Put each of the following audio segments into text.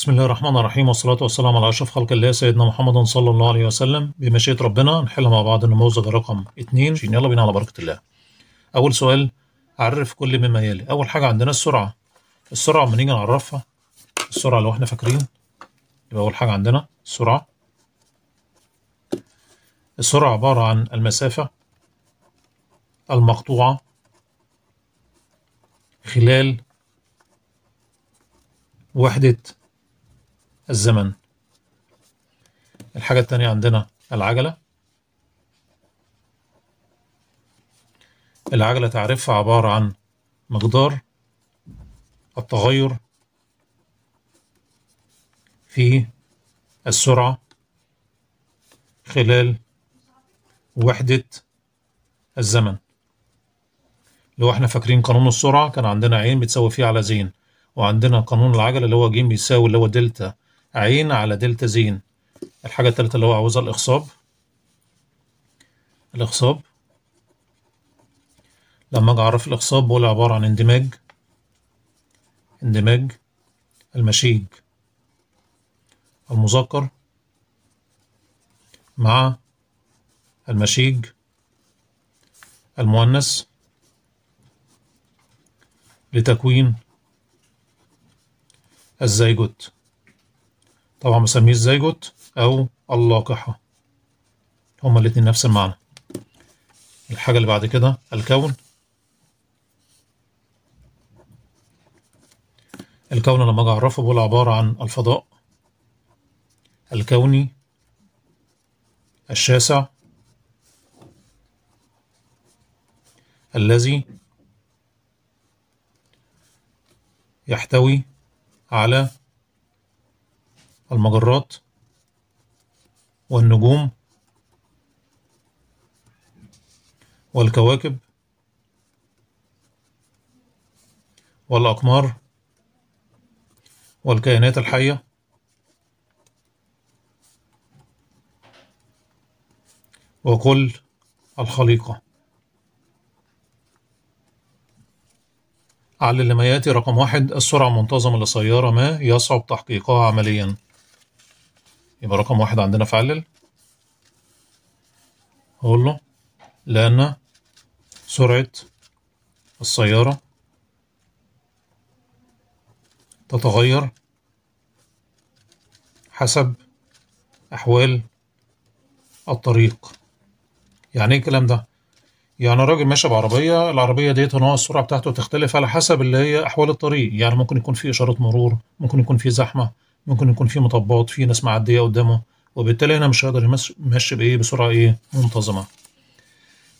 بسم الله الرحمن الرحيم والصلاة والسلام على أشرف خلق الله سيدنا محمد صلى الله عليه وسلم بمشيئة ربنا نحل مع بعض النموذج رقم 2 يلا بينا على بركة الله أول سؤال عرف كل مما يلي أول حاجة عندنا السرعة السرعة لما نيجي نعرفها السرعة لو احنا فاكرين يبقى أول حاجة عندنا السرعة السرعة عبارة عن المسافة المقطوعة خلال وحدة الزمن الحاجة التانية عندنا العجلة العجلة تعرفها عبارة عن مقدار التغير في السرعة خلال وحدة الزمن لو احنا فاكرين قانون السرعة كان عندنا عين بتساوي فيه على زين وعندنا قانون العجلة اللي هو ج بيساوي اللي هو دلتا عين على دلتا زين الحاجة التالتة اللي هو عاوزها الإخصاب الإخصاب لما أجي أعرف الإخصاب بقول عبارة عن اندماج اندماج المشيج المذكر مع المشيج المؤنث لتكوين الزيجوت طبعا بسميه الزيجوت أو اللاقحة هما الاتنين نفس المعنى الحاجة اللي بعد كده الكون الكون لما أجي أعرفه بقول عبارة عن الفضاء الكوني الشاسع الذي يحتوي على المجرات والنجوم والكواكب والأقمار والكائنات الحية وكل الخليقة علل ما يأتي رقم واحد السرعة المنتظمة لسيارة ما يصعب تحقيقها عملياً يبقى رقم واحد عندنا في علل هقول له لأن سرعة السيارة تتغير حسب أحوال الطريق يعني ايه الكلام ده يعني راجل ماشي بعربيه العربيه ديت نوع السرعه بتاعته تختلف على حسب اللي هي احوال الطريق يعني ممكن يكون في إشارة مرور ممكن يكون في زحمه ممكن يكون في مطبات في ناس معديه قدامه وبالتالي هنا مش هيقدر يمشي بايه بسرعه ايه منتظمه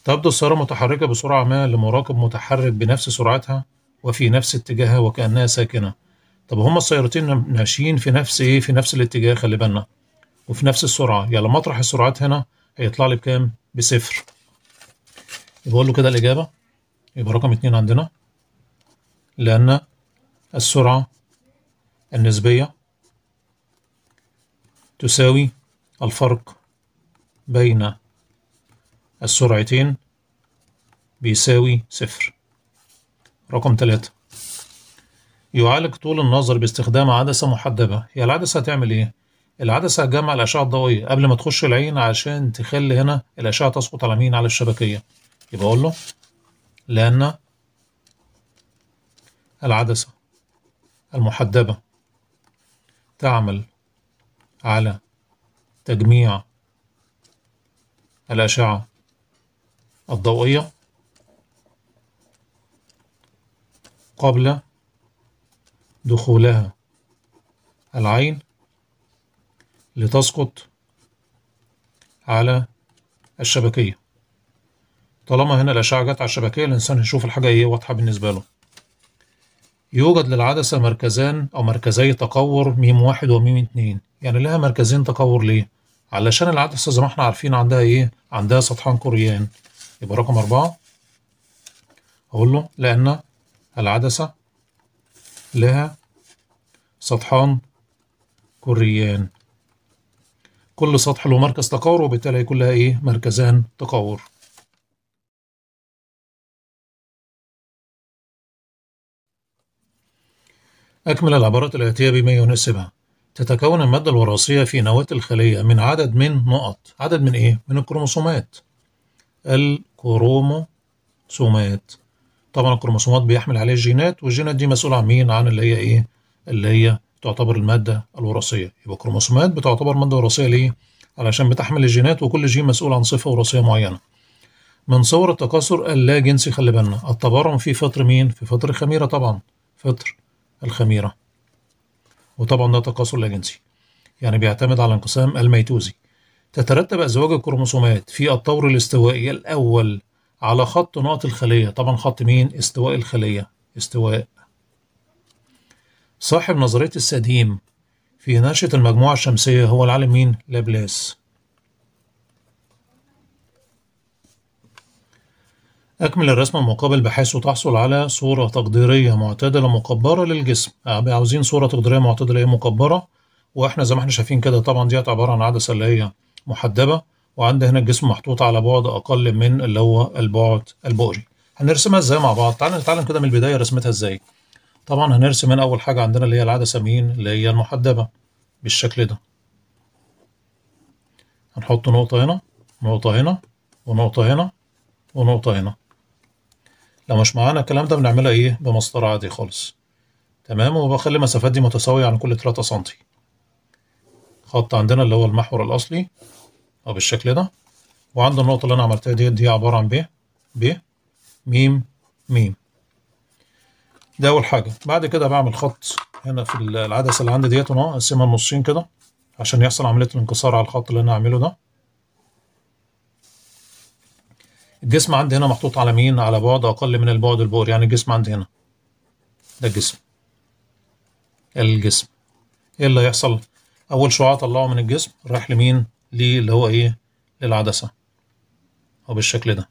تبدو السياره متحركه بسرعه ما لمراقب متحرك بنفس سرعتها وفي نفس اتجاهها وكانها ساكنه طب هما السيارتين ماشيين في نفس ايه في نفس الاتجاه خلي بالنا وفي نفس السرعه يعني لما اطرح السرعات هنا هيطلع لي بكام بصفر يبقى اقول له كده الاجابه يبقى رقم اتنين عندنا لان السرعه النسبيه تساوي الفرق بين السرعتين بيساوي صفر رقم ثلاثة يعالج طول النظر باستخدام عدسة محدبة هي العدسة هتعمل ايه؟ العدسة هتجمع الأشعة الضوئية قبل ما تخش العين عشان تخلي هنا الأشعة تسقط على مين على الشبكية يبقى أقول له لأن العدسة المحدبة تعمل على تجميع الأشعة الضوئية قبل دخولها العين لتسقط على الشبكية طالما هنا الأشعة جت على الشبكية الإنسان هيشوف الحاجة إيه واضحة بالنسبة له يوجد للعدسة مركزان أو مركزي تقور ميم واحد وميم اتنين يعني لها مركزين تقور ليه؟ علشان العدسة زي ما احنا عارفين عندها ايه؟ عندها سطحان كوريان يبقى رقم أربعة أقول له لأن العدسة لها سطحان كوريان كل سطح له مركز تقور وبالتالي كلها ايه؟ مركزان تقور أكمل العبارات الآتية بما يناسبها تتكون المادة الوراثية في نواة الخلية من عدد من نقط عدد من إيه؟ من الكروموسومات الكروموسومات طبعا الكروموسومات بيحمل عليها الجينات والجينات دي مسؤولة عن مين؟ عن اللي هي إيه؟ اللي هي تعتبر المادة الوراثية يبقى الكروموسومات بتعتبر مادة وراثية ليه؟ علشان بتحمل الجينات وكل جين مسؤول عن صفة وراثية معينة من صور التكاثر اللا جنسي خلي بالنا التبرم في فطر مين؟ في فطر الخميرة طبعا فطر الخميرة وطبعا ده تكاثر جنسي يعني بيعتمد على انقسام الميتوزي تترتب أزواج الكروموسومات في الطور الاستوائي الأول على خط نقط الخلية طبعا خط مين استواء الخلية استواء صاحب نظرية السديم في نشأة المجموعة الشمسية هو العالم مين لابلاس أكمل الرسم المقابل بحيث تحصل على صورة تقديرية معتدلة مكبرة للجسم آه، عاوزين صورة تقديرية معتدلة إيه؟ مكبرة وإحنا زي ما إحنا شايفين كده طبعا ديت عبارة عن عدسة اللي هي محدبة وعند هنا الجسم محطوط على بعد أقل من اللي هو البعد البؤري هنرسمها إزاي مع بعض تعالى نتعلم كده من البداية رسمتها إزاي طبعا هنرسم هنا أول حاجة عندنا اللي هي العدسة مين اللي هي المحدبة بالشكل ده هنحط نقطة هنا نقطة هنا ونقطة هنا ونقطة هنا لو مش معانا الكلام ده بنعملها ايه بمسطرة عادي خالص تمام وبخلي المسافات دي متساوية عن كل تلاتة سنتي خط عندنا اللي هو المحور الأصلي أو بالشكل ده وعند النقطة اللي أنا عملتها ديت دي عبارة عن ب ب ميم ميم ده أول حاجة بعد كده بعمل خط هنا في العدسة اللي عندي ديت أنا أقسمها نصين كده عشان يحصل عملية الانكسار على الخط اللي أنا هعمله ده الجسم عندي هنا محطوط على مين على بعد اقل من البعد البوري يعني الجسم عندي هنا ده الجسم الجسم ايه اللي هيحصل اول شعاع طلعه من الجسم رايح لمين ليه اللي هو ايه للعدسه أو بالشكل ده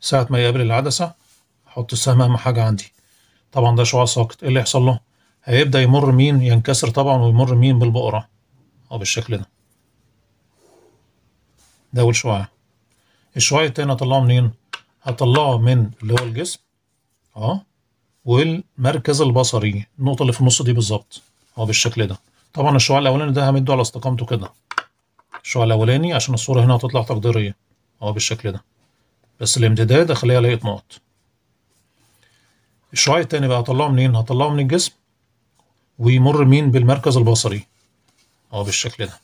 ساعة ما يقابل العدسة أحط السهم أهم حاجة عندي طبعا ده شعاع ساقط إيه اللي يحصل له؟ هيبدأ يمر مين؟ ينكسر طبعا ويمر مين بالبقرة أو بالشكل ده ده أول شعاع الشعاع التاني هطلعه منين؟ هطلعه من اللي هو الجسم اه والمركز البصري النقطة اللي في النص دي بالظبط اه بالشكل ده طبعا الشعاع الأولاني ده همده على استقامته كده الشعاع الأولاني عشان الصورة هنا هتطلع تقديرية اه بالشكل ده بس الامتداد أخليها لقيت نقط الشعاع التاني بقى هطلعه منين؟ هطلعه من الجسم ويمر مين بالمركز البصري اه بالشكل ده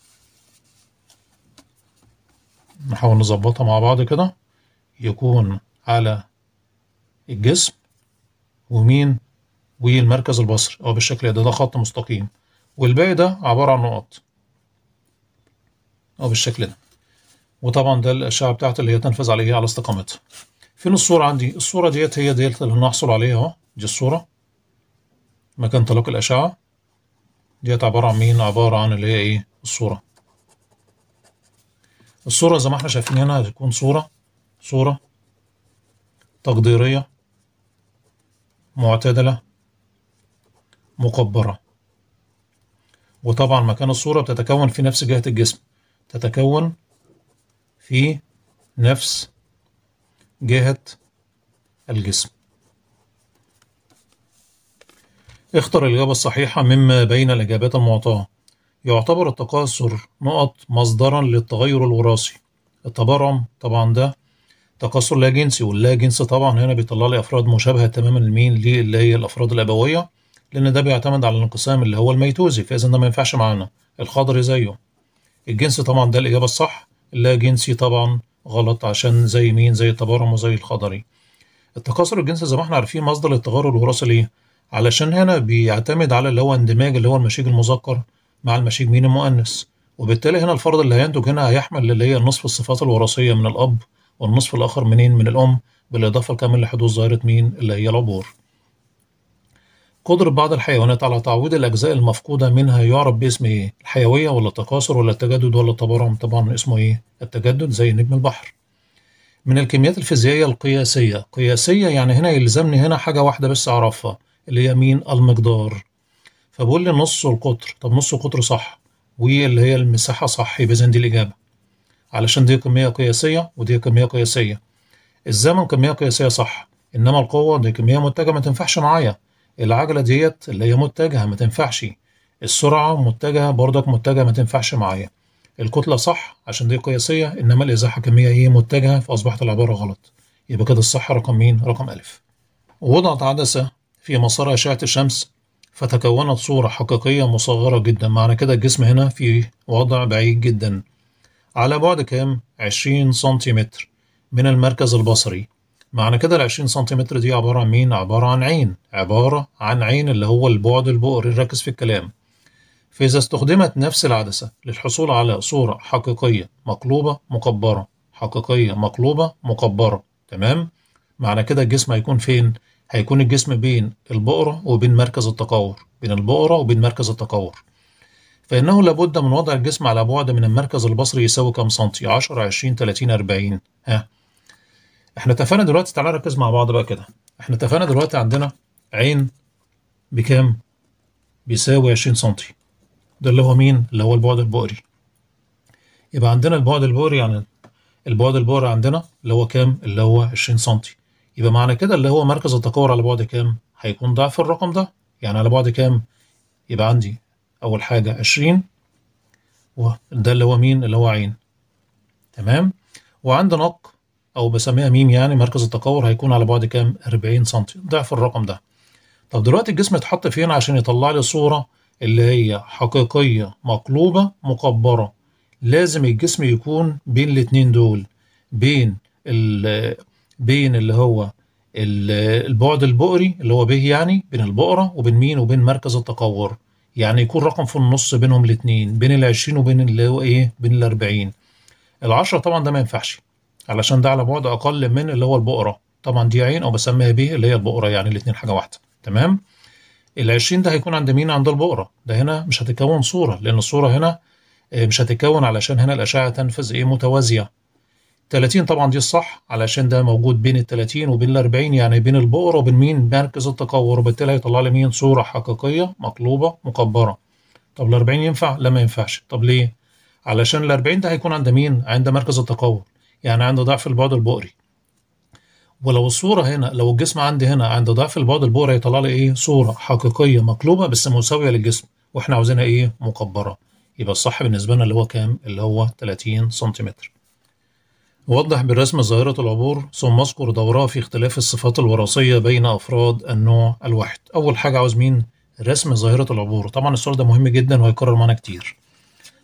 نحاول نظبطها مع بعض كده يكون على الجسم ومين والمركز البصري أو اه، بالشكل ده ده خط مستقيم والباقي ده عبارة عن نقط أو اه، بالشكل ده وطبعا ده الأشعة بتاعت اللي هي تنفذ عليها على استقامتها فين الصورة عندي الصورة ديت هي ديت اللي هنحصل عليها أهو دي الصورة مكان تلاقي الأشعة ديت عبارة عن مين عبارة عن اللي هي إيه الصورة الصورة زي ما احنا شايفين هنا هتكون صورة صورة تقديرية معتدلة مكبرة وطبعا مكان الصورة بتتكون في نفس جهة الجسم تتكون في نفس جهة الجسم اختر الإجابة الصحيحة مما بين الإجابات المعطاة يعتبر التكاثر نقط مصدرا للتغير الوراثي التبرم طبعا ده تكاثر لا جنسي واللا جنسي طبعا هنا بيطلع لي افراد مشابهه تماما لمين ليه اللي هي الافراد الابويه لان ده بيعتمد على الانقسام اللي هو الميتوزي فاذا ده ما ينفعش معانا الخضر زيه الجنس طبعا ده الاجابه الصح اللا جنسي طبعا غلط عشان زي مين زي التبرم وزي الخضري التكاثر الجنسي زي ما احنا عارفين مصدر للتغير الوراثي ليه علشان هنا بيعتمد على اللي هو اندماج اللي هو المشيج المذكر مع المشيج مين المؤنث وبالتالي هنا الفرض اللي هينتج هنا هيحمل اللي هي النصف الصفات الوراثية من الأب والنصف الآخر منين من الأم بالإضافة الكامل لحدوث ظاهرة مين اللي هي العبور قدرة بعض الحيوانات على تعويض الأجزاء المفقودة منها يعرف باسم إيه؟ الحيوية ولا التكاثر ولا التجدد ولا التبرعم؟ طبعا اسمه إيه؟ التجدد زي نجم البحر. من الكميات الفيزيائية القياسية، قياسية يعني هنا يلزمني هنا حاجة واحدة بس أعرفها اللي هي مين؟ المقدار. فبقول لي نص القطر طب نص القطر صح واللي هي المساحة صح يبقى دي الإجابة علشان دي كمية قياسية ودي كمية قياسية الزمن كمية قياسية صح إنما القوة دي كمية متجهة ما تنفعش معايا العجلة ديت اللي هي متجهة ما تنفعش السرعة متجهة برضك متجهة ما تنفعش معايا الكتلة صح عشان دي قياسية إنما الإزاحة كمية إيه متجهة فأصبحت العبارة غلط يبقى كده الصح رقم مين؟ رقم ألف وضعت عدسة في مسار أشعة الشمس فتكونت صورة حقيقية مصغرة جدا معنى كده الجسم هنا في وضع بعيد جدا على بعد كام؟ 20 سنتيمتر من المركز البصري معنى كده ال 20 سنتيمتر دي عبارة عن مين؟ عبارة عن عين عبارة عن عين اللي هو البعد البؤري ركز في الكلام فإذا استخدمت نفس العدسة للحصول على صورة حقيقية مقلوبة مكبرة حقيقية مقلوبة مكبرة تمام؟ معنى كده الجسم هيكون فين؟ هيكون الجسم بين البؤرة وبين مركز التقاور بين البؤرة وبين مركز التقاور فإنه لابد من وضع الجسم على بعد من المركز البصري يساوي كام سنتي 10 20 30 40 ها احنا اتفقنا دلوقتي تعالى نركز مع بعض بقى كده احنا اتفقنا دلوقتي عندنا عين بكام بيساوي 20 سنتي ده اللي هو مين اللي هو البعد البؤري يبقى عندنا البعد البؤري يعني البعد البؤري عندنا اللي هو كام اللي هو 20 سنتي يبقى معنى كده اللي هو مركز التكور على بعد كام هيكون ضعف الرقم ده يعني على بعد كام يبقى عندي أول حاجة 20 وده اللي هو مين اللي هو عين تمام وعندي نق أو بسميها ميم يعني مركز التكور هيكون على بعد كام 40 سم ضعف الرقم ده طب دلوقتي الجسم اتحط فين عشان يطلع لي صورة اللي هي حقيقية مقلوبة مقبرة لازم الجسم يكون بين الاتنين دول بين بين اللي هو البعد البؤري اللي هو به يعني بين البؤره وبين مين وبين مركز التقور يعني يكون رقم في النص بينهم الاثنين بين ال 20 وبين اللي هو ايه بين ال 40 ال 10 طبعا ده ما ينفعش علشان ده على بعد اقل من اللي هو البؤره طبعا دي عين او بسميها به اللي هي البؤره يعني الاثنين حاجه واحده تمام ال 20 ده هيكون عند مين عند البؤره ده هنا مش هتتكون صوره لان الصوره هنا آه، مش هتتكون علشان هنا الاشعه تنفذ ايه متوازيه 30 طبعا دي الصح علشان ده موجود بين ال 30 وبين ال 40 يعني بين البؤره وبين مين مركز التقور وبالتالي هيطلع لي مين صوره حقيقيه مقلوبه مكبره طب ال 40 ينفع لا ما ينفعش طب ليه علشان ال 40 ده هيكون عند مين عند مركز التقور يعني عند ضعف البعد البؤري ولو الصوره هنا لو الجسم عندي هنا عند ضعف البعد البؤري هيطلع لي ايه صوره حقيقيه مقلوبه بس مساويه للجسم واحنا عاوزينها ايه مكبره يبقى الصح بالنسبه لنا اللي هو كام اللي هو 30 سنتيمتر وضح بالرسم ظاهرة العبور ثم اذكر دورها في اختلاف الصفات الوراثية بين أفراد النوع الواحد أول حاجة عاوز مين؟ رسم ظاهرة العبور طبعا السؤال ده مهم جدا وهيكرر معانا كتير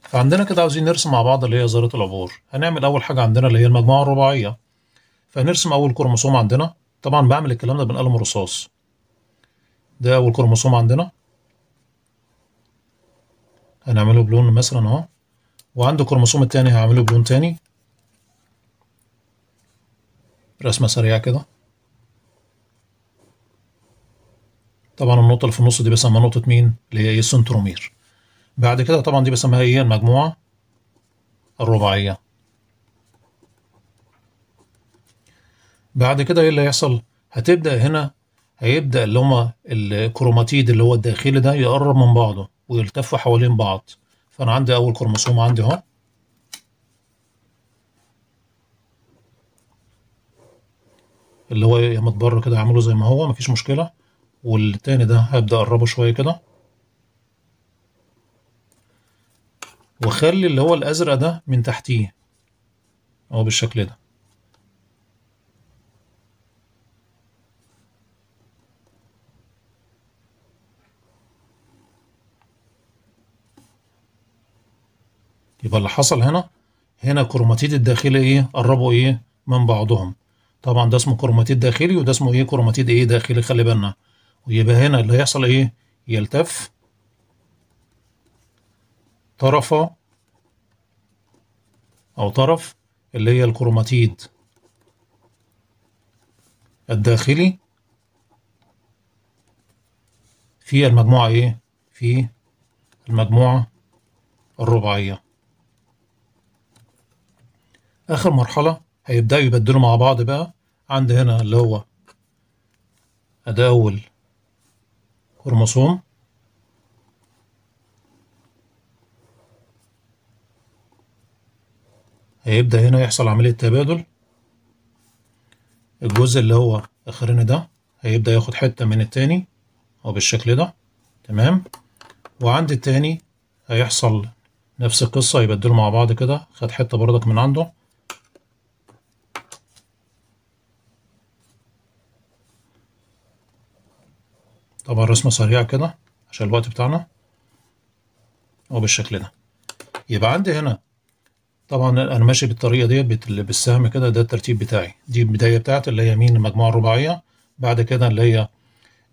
فعندنا كده عاوزين نرسم مع بعض اللي هي ظاهرة العبور هنعمل أول حاجة عندنا اللي هي المجموعة الرباعية فنرسم أول كروموسوم عندنا طبعا بعمل الكلام ده بالقلم الرصاص ده أول كروموسوم عندنا هنعمله بلون مثلا اهو وعنده كروموسوم التاني هعمله بلون تاني رسمة سريعة كده طبعا النقطة اللي في النص دي بسمها نقطة مين اللي هي ايه السنترومير بعد كده طبعا دي بسمها ايه المجموعة الرباعية بعد كده ايه اللي هيحصل هتبدأ هنا هيبدأ اللي هما الكروماتيد اللي هو الداخلي ده يقرب من بعضه ويلتف حوالين بعض فأنا عندي أول كروموسوم عندي أهو اللي هو يا متبر كده اعمله زي ما هو مفيش مشكلة والتاني ده هبدأ اقربه شوية كده واخلي اللي هو الازرق ده من تحتيه اهو بالشكل ده يبقى اللي حصل هنا هنا كروماتيد الداخلي ايه قربوا ايه من بعضهم طبعا ده اسمه كروماتيد داخلي وده اسمه ايه كروماتيد ايه داخلي خلي بالنا ويبقى هنا اللي هيحصل ايه يلتف طرفة او طرف اللي هي الكروماتيد الداخلي في المجموعة ايه في المجموعة الرباعية آخر مرحلة هيبدأوا يبدلوا مع بعض بقى عند هنا اللي هو أداة أول كروموسوم هيبدأ هنا يحصل عملية تبادل الجزء اللي هو آخرين ده هيبدأ ياخد حتة من التاني هو بالشكل ده تمام وعند التاني هيحصل نفس القصة يبدلوا مع بعض كده خد حتة بردك من عنده طبعا رسمة سريعة كده عشان الوقت بتاعنا اهو بالشكل ده يبقى عندي هنا طبعا انا ماشي بالطريقه ديت بالسهم كده ده الترتيب بتاعي دي البدايه بتاعت اللي هي مين المجموعه الرباعيه بعد كده اللي هي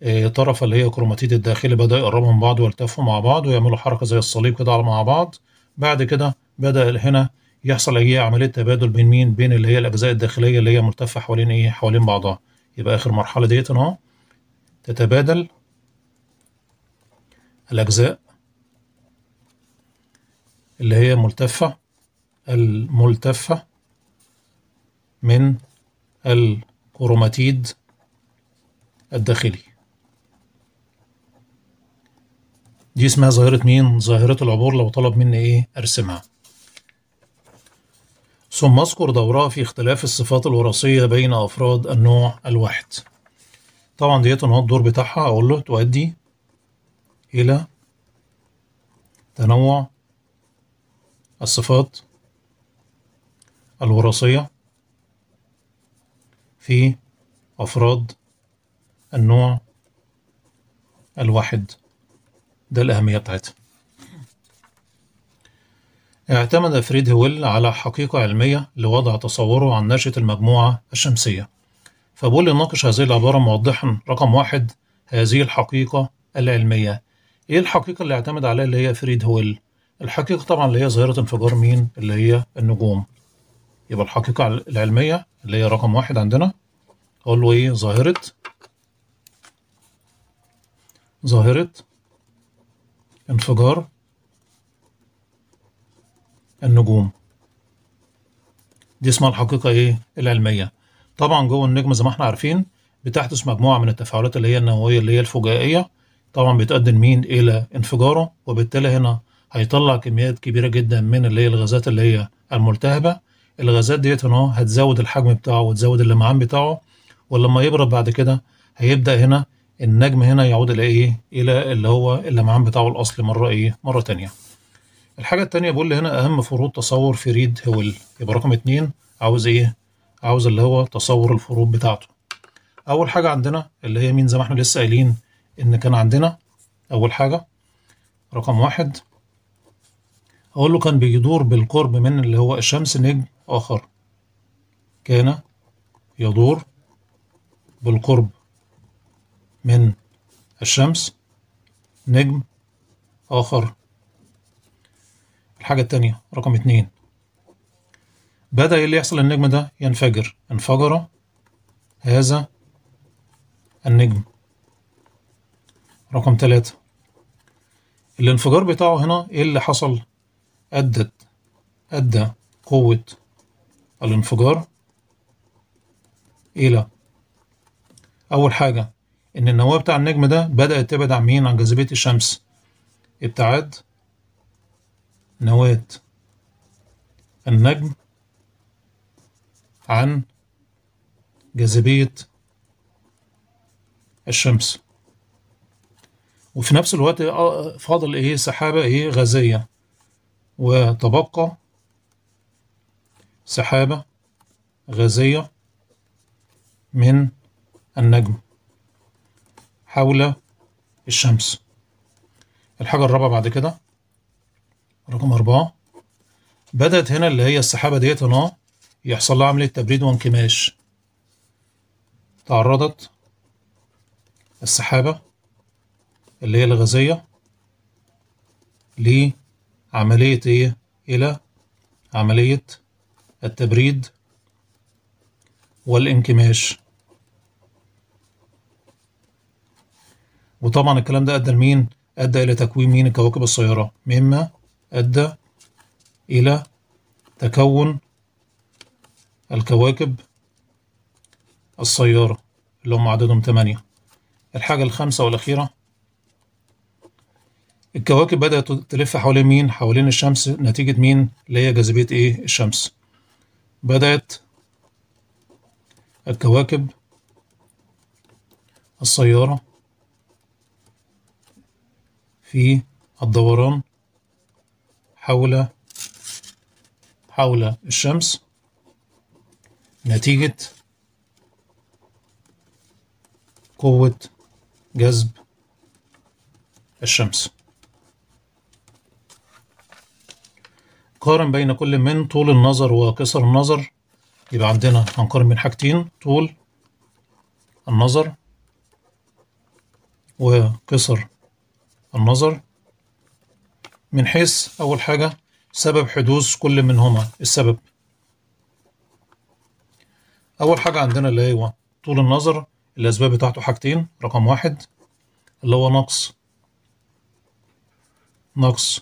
آه، طرف اللي هي كروماتيد الداخلي بدا يقربوا من بعض ويلتفوا مع بعض ويعملوا حركه زي الصليب كده مع بعض بعد كده بدا هنا يحصل ايه عمليه تبادل بين مين بين اللي هي الاجزاء الداخليه اللي هي ملتفه حوالين ايه حوالين بعضها يبقى اخر مرحله ديت اهو تتبادل الأجزاء اللي هي ملتفة الملتفة من الكروماتيد الداخلي دي اسمها ظاهرة مين؟ ظاهرة العبور لو طلب مني إيه؟ أرسمها ثم أذكر دورها في اختلاف الصفات الوراثية بين أفراد النوع الواحد طبعا ديت هو الدور بتاعها أقول له تؤدي إلى تنوع الصفات الوراثية في أفراد النوع الواحد ده الأهمية بتاعتها اعتمد فريد هويل على حقيقة علمية لوضع تصوره عن نشأة المجموعة الشمسية فبول يناقش هذه العبارة موضحا رقم واحد هذه الحقيقة العلمية ايه الحقيقه اللي اعتمد عليها اللي هي فريد هويل الحقيقه طبعا اللي هي ظاهره انفجار مين اللي هي النجوم يبقى الحقيقه العلميه اللي هي رقم واحد عندنا اقول له ايه ظاهره ظاهره انفجار النجوم دي اسمها الحقيقة إيه؟ العلمية. طبعا جوه النجم زي ما احنا عارفين بتحدث مجموعة من التفاعلات اللي هي النووية اللي هي الفجائية طبعا بتؤدي مين الى انفجاره وبالتالي هنا هيطلع كميات كبيره جدا من اللي هي الغازات اللي هي الملتهبه الغازات ديت هنا هتزود الحجم بتاعه وتزود اللمعان بتاعه ولما يبرد بعد كده هيبدا هنا النجم هنا يعود الى ايه الى اللي هو اللمعان بتاعه الاصلي مره ايه مره تانية الحاجه التانية بقول هنا اهم فروض تصور فريد هويل يبقى رقم اتنين عاوز ايه عاوز اللي هو تصور الفروض بتاعته اول حاجه عندنا اللي هي مين زي ما احنا لسه قايلين ان كان عندنا اول حاجه رقم واحد اقول له كان بيدور بالقرب من اللي هو الشمس نجم اخر كان يدور بالقرب من الشمس نجم آخر الحاجة التانية رقم اتنين بدأ اللي يحصل النجم ده ينفجر انفجر هذا النجم رقم تلاتة الانفجار بتاعه هنا ايه اللي حصل ادت ادى قوة الانفجار الى اول حاجة ان النواة بتاع النجم ده بدأت تبعد عن مين عن جاذبية الشمس ابتعاد نواة النجم عن جاذبية الشمس وفي نفس الوقت آه، فاضل ايه سحابة ايه غازية وتبقى سحابة غازية من النجم حول الشمس الحاجة الرابعة بعد كده رقم أربعة بدأت هنا اللي هي السحابة ديت هنا يحصل لها عملية تبريد وانكماش تعرضت السحابة اللي هي الغازية لعملية إيه إلى عملية التبريد والانكماش وطبعا الكلام ده أدى لمين؟ أدى إلى تكوين مين كواكب السيارة مما أدى إلى تكون الكواكب السيارة اللي هم عددهم تمانية الحاجة الخامسة والأخيرة الكواكب بدأت تلف حوالين مين؟ حوالين الشمس نتيجة مين؟ اللي هي جاذبية إيه؟ الشمس. بدأت الكواكب السيارة في الدوران حول حول الشمس نتيجة قوة جذب الشمس قارن بين كل من طول النظر وقصر النظر يبقى عندنا هنقارن بين حاجتين طول النظر وقصر النظر من حيث أول حاجة سبب حدوث كل منهما السبب أول حاجة عندنا اللي هو طول النظر الأسباب بتاعته حاجتين رقم واحد اللي هو نقص نقص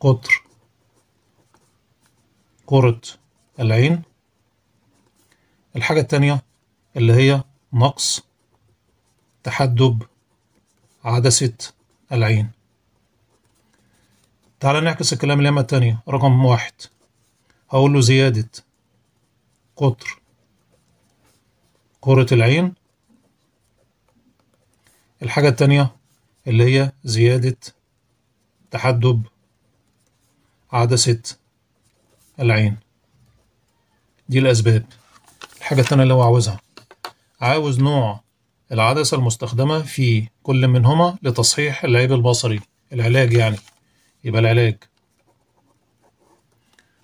قطر كرة العين الحاجة التانية اللي هي نقص تحدب عدسة العين تعال نعكس الكلام اليمة التانية رقم واحد هقول له زيادة قطر كرة العين الحاجة التانية اللي هي زيادة تحدب عدسة العين دي الأسباب الحاجة التانية اللي هو عاوزها عاوز نوع العدسة المستخدمة في كل منهما لتصحيح العيب البصري العلاج يعني يبقى العلاج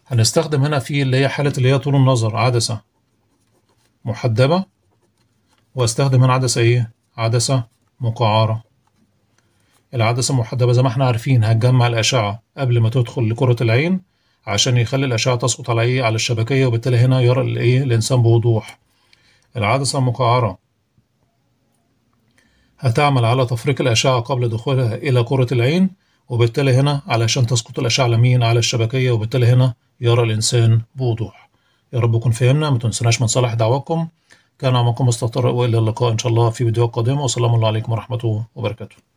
هنستخدم هنا في اللي هي حالة اللي هي طول النظر عدسة محدبة واستخدم هنا عدسة ايه عدسة مقعرة العدسة المحدبة زي ما احنا عارفين هتجمع الأشعة قبل ما تدخل لكرة العين عشان يخلي الأشعة تسقط على إيه على الشبكية وبالتالي هنا يرى الإيه الإنسان بوضوح العدسة المقعرة هتعمل على تفريق الأشعة قبل دخولها إلى كرة العين وبالتالي هنا علشان تسقط الأشعة على مين على الشبكية وبالتالي هنا يرى الإنسان بوضوح يا رب يكون فهمنا ما تنسناش من صالح دعواتكم كان معكم مستطر وإلى اللقاء إن شاء الله في فيديوهات قادمة والسلام عليكم ورحمة وبركاته